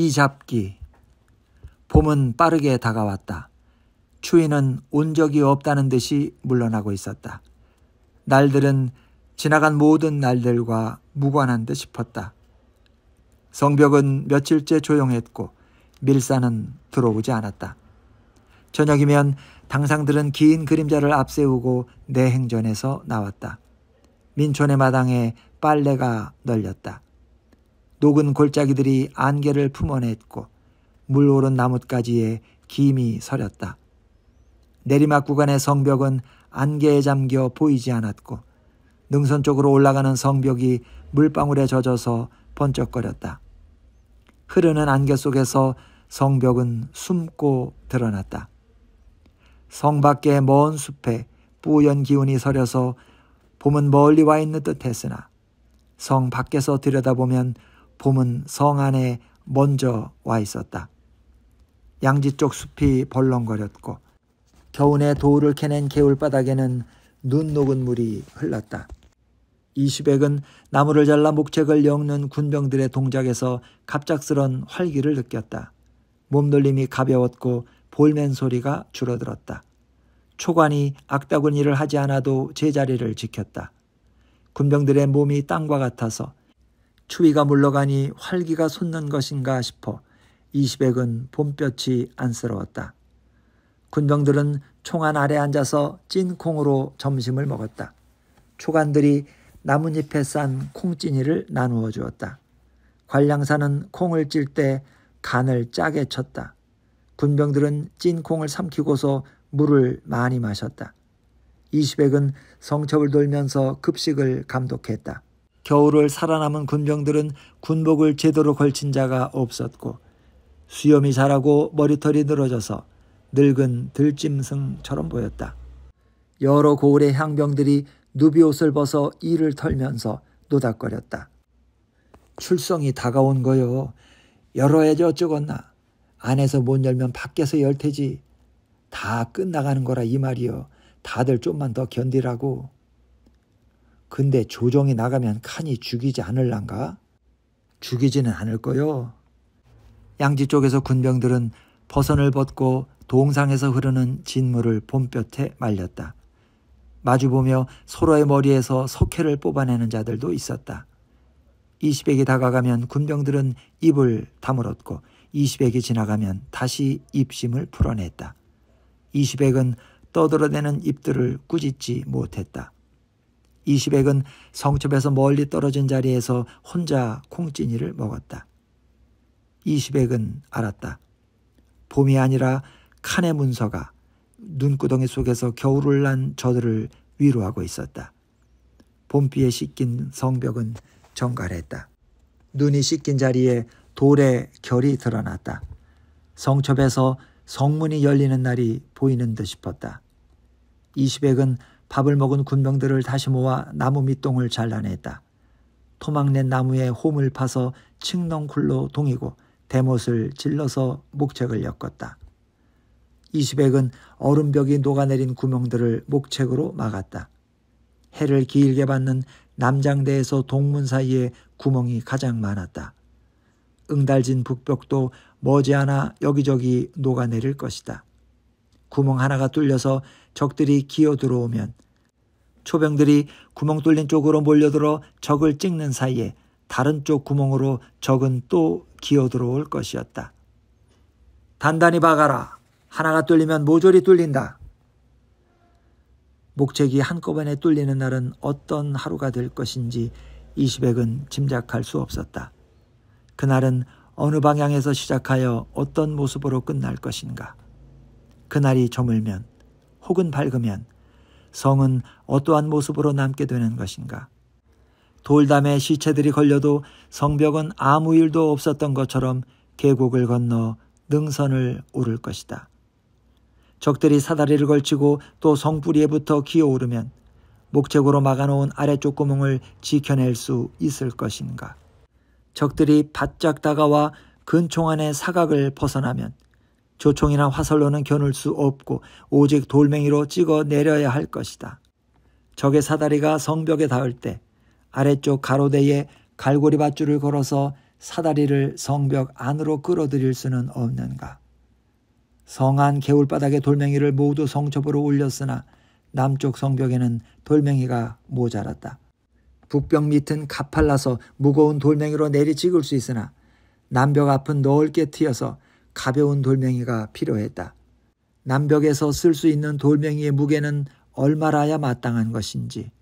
이 잡기. 봄은 빠르게 다가왔다. 추위는 온 적이 없다는 듯이 물러나고 있었다. 날들은 지나간 모든 날들과 무관한 듯 싶었다. 성벽은 며칠째 조용했고 밀사는 들어오지 않았다. 저녁이면 당상들은 긴 그림자를 앞세우고 내행전에서 나왔다. 민촌의 마당에 빨래가 널렸다. 녹은 골짜기들이 안개를 품어냈고 물 오른 나뭇가지에 김이 서렸다. 내리막 구간의 성벽은 안개에 잠겨 보이지 않았고 능선 쪽으로 올라가는 성벽이 물방울에 젖어서 번쩍거렸다. 흐르는 안개 속에서 성벽은 숨고 드러났다. 성 밖의 먼 숲에 뿌연 기운이 서려서 봄은 멀리 와 있는 듯 했으나 성 밖에서 들여다보면 봄은 성 안에 먼저 와 있었다. 양지 쪽 숲이 벌렁거렸고 겨운에 도우를 캐낸 개울바닥에는 눈 녹은 물이 흘렀다. 이시백은 나무를 잘라 목책을 엮는 군병들의 동작에서 갑작스런 활기를 느꼈다. 몸놀림이 가벼웠고 볼멘 소리가 줄어들었다. 초관이 악다군 일을 하지 않아도 제자리를 지켰다. 군병들의 몸이 땅과 같아서 추위가 물러가니 활기가 솟는 것인가 싶어 이시백은 봄볕이 안쓰러웠다. 군병들은 총안 아래 앉아서 찐 콩으로 점심을 먹었다. 초간들이 나뭇잎에 싼 콩찐이를 나누어 주었다. 관량사는 콩을 찔 때 간을 짜게 쳤다. 군병들은 찐 콩을 삼키고서 물을 많이 마셨다. 이시백은 성첩을 돌면서 급식을 감독했다. 겨울을 살아남은 군병들은 군복을 제대로 걸친 자가 없었고 수염이 자라고 머리털이 늘어져서 늙은 들짐승처럼 보였다. 여러 고을의 향병들이 누비 옷을 벗어 이를 털면서 노닥거렸다. 출성이 다가온 거요. 열어야지 어쩌겠나. 안에서 못 열면 밖에서 열 테지. 다 끝나가는 거라 이 말이요. 다들 좀만 더 견디라고. 근데 조정이 나가면 칸이 죽이지 않을란가? 죽이지는 않을 거요. 양지 쪽에서 군병들은 버선을 벗고 동상에서 흐르는 진물을 봄볕에 말렸다. 마주보며 서로의 머리에서 석회를 뽑아내는 자들도 있었다. 20액이 다가가면 군병들은 입을 다물었고 20액이 지나가면 다시 입심을 풀어냈다. 20액은 떠들어대는 입들을 꾸짖지 못했다. 이시백은 성첩에서 멀리 떨어진 자리에서 혼자 콩찐이를 먹었다. 이시백은 알았다. 봄이 아니라 칸의 문서가 눈구덩이 속에서 겨울을 난 저들을 위로하고 있었다. 봄비에 씻긴 성벽은 정갈했다. 눈이 씻긴 자리에 돌의 결이 드러났다. 성첩에서 성문이 열리는 날이 보이는 듯 싶었다. 이시백은 밥을 먹은 군병들을 다시 모아 나무 밑동을 잘라냈다. 토막낸 나무에 홈을 파서 칡넝쿨로 동이고 대못을 질러서 목책을 엮었다. 이시백은 얼음벽이 녹아내린 구멍들을 목책으로 막았다. 해를 길게 받는 남장대에서 동문 사이에 구멍이 가장 많았다. 응달진 북벽도 머지않아 여기저기 녹아내릴 것이다. 구멍 하나가 뚫려서 적들이 기어 들어오면 초병들이 구멍 뚫린 쪽으로 몰려들어 적을 찍는 사이에 다른 쪽 구멍으로 적은 또 기어 들어올 것이었다. 단단히 박아라. 하나가 뚫리면 모조리 뚫린다. 목책이 한꺼번에 뚫리는 날은 어떤 하루가 될 것인지 이시백은 짐작할 수 없었다. 그날은 어느 방향에서 시작하여 어떤 모습으로 끝날 것인가. 그날이 저물면 혹은 밝으면 성은 어떠한 모습으로 남게 되는 것인가? 돌담에 시체들이 걸려도 성벽은 아무 일도 없었던 것처럼 계곡을 건너 능선을 오를 것이다. 적들이 사다리를 걸치고 또 성뿌리에 부터 기어오르면 목책으로 막아놓은 아래쪽 구멍을 지켜낼 수 있을 것인가? 적들이 바짝 다가와 근총 안에 사각을 벗어나면 조총이나 화살로는 겨눌 수 없고 오직 돌멩이로 찍어 내려야 할 것이다. 적의 사다리가 성벽에 닿을 때 아래쪽 가로대에 갈고리 밧줄을 걸어서 사다리를 성벽 안으로 끌어들일 수는 없는가. 성안 개울바닥에 돌멩이를 모두 성첩으로 올렸으나 남쪽 성벽에는 돌멩이가 모자랐다. 북벽 밑은 가팔라서 무거운 돌멩이로 내리찍을 수 있으나 남벽 앞은 넓게 트여서 가벼운 돌멩이가 필요했다. 남벽에서 쓸 수 있는 돌멩이의 무게는 얼마라야 마땅한 것인지.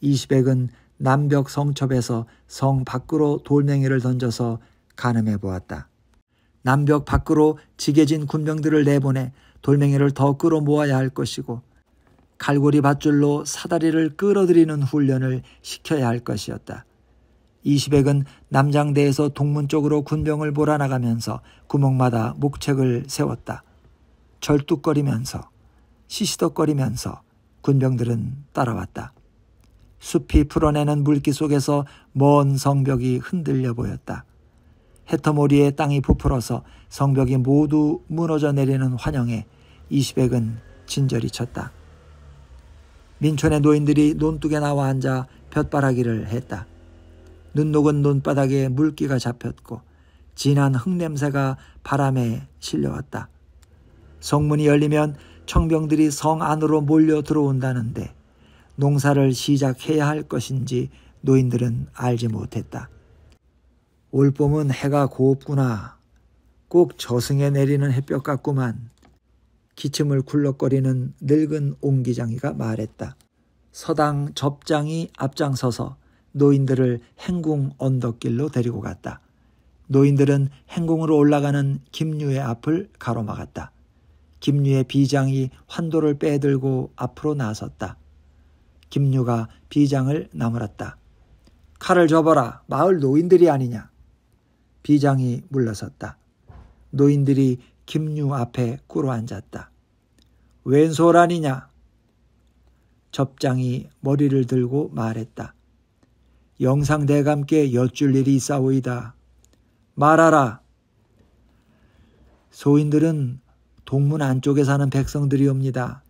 이시백은 남벽 성첩에서 성 밖으로 돌멩이를 던져서 가늠해 보았다. 남벽 밖으로 지게진 군병들을 내보내 돌멩이를 더 끌어모아야 할 것이고 갈고리 밧줄로 사다리를 끌어들이는 훈련을 시켜야 할 것이었다. 이시백은 남장대에서 동문 쪽으로 군병을 몰아나가면서 구멍마다 목책을 세웠다. 절뚝거리면서 시시덕거리면서 군병들은 따라왔다. 숲이 풀어내는 물기 속에서 먼 성벽이 흔들려 보였다. 해터모리에 땅이 부풀어서 성벽이 모두 무너져 내리는 환영에 이시백은 진절이 쳤다. 민촌의 노인들이 논둑에 나와 앉아 볕바라기를 했다. 눈 녹은 논바닥에 물기가 잡혔고 진한 흙냄새가 바람에 실려왔다. 성문이 열리면 청병들이 성 안으로 몰려 들어온다는데 농사를 시작해야 할 것인지 노인들은 알지 못했다. 올 봄은 해가 고옵구나. 꼭 저승에 내리는 햇볕 같구만. 기침을 굴럭거리는 늙은 옹기장이가 말했다. 서당 접장이 앞장서서 노인들을 행궁 언덕길로 데리고 갔다. 노인들은 행궁으로 올라가는 김류의 앞을 가로막았다. 김류의 비장이 환도를 빼들고 앞으로 나섰다. 김류가 비장을 나무랐다. 칼을 접어라. 마을 노인들이 아니냐. 비장이 물러섰다. 노인들이 김류 앞에 꿇어 앉았다. 왼솔 아니냐? 접장이 머리를 들고 말했다. 영상대감께 여쭐 일이 있사오이다. 말하라. 소인들은 동문 안쪽에 사는 백성들이옵니다.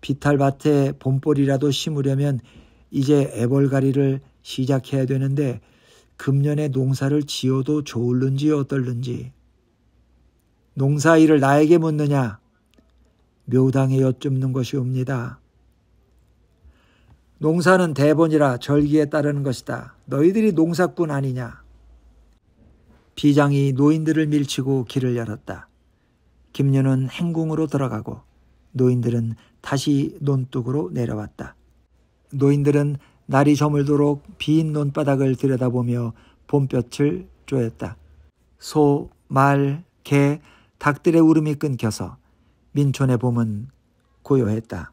비탈밭에 봄볼이라도 심으려면 이제 애벌가리를 시작해야 되는데 금년에 농사를 지어도 좋을는지 어떨는지 농사일을 나에게 묻느냐 묘당에 여쭙는 것이옵니다. 농사는 대본이라 절기에 따르는 것이다. 너희들이 농사꾼 아니냐. 비장이 노인들을 밀치고 길을 열었다. 김녀는 행궁으로 들어가고 노인들은 다시 논둑으로 내려왔다. 노인들은 날이 저물도록 빈 논바닥을 들여다보며 봄볕을 쪼였다. 소, 말, 개, 닭들의 울음이 끊겨서 민촌의 봄은 고요했다.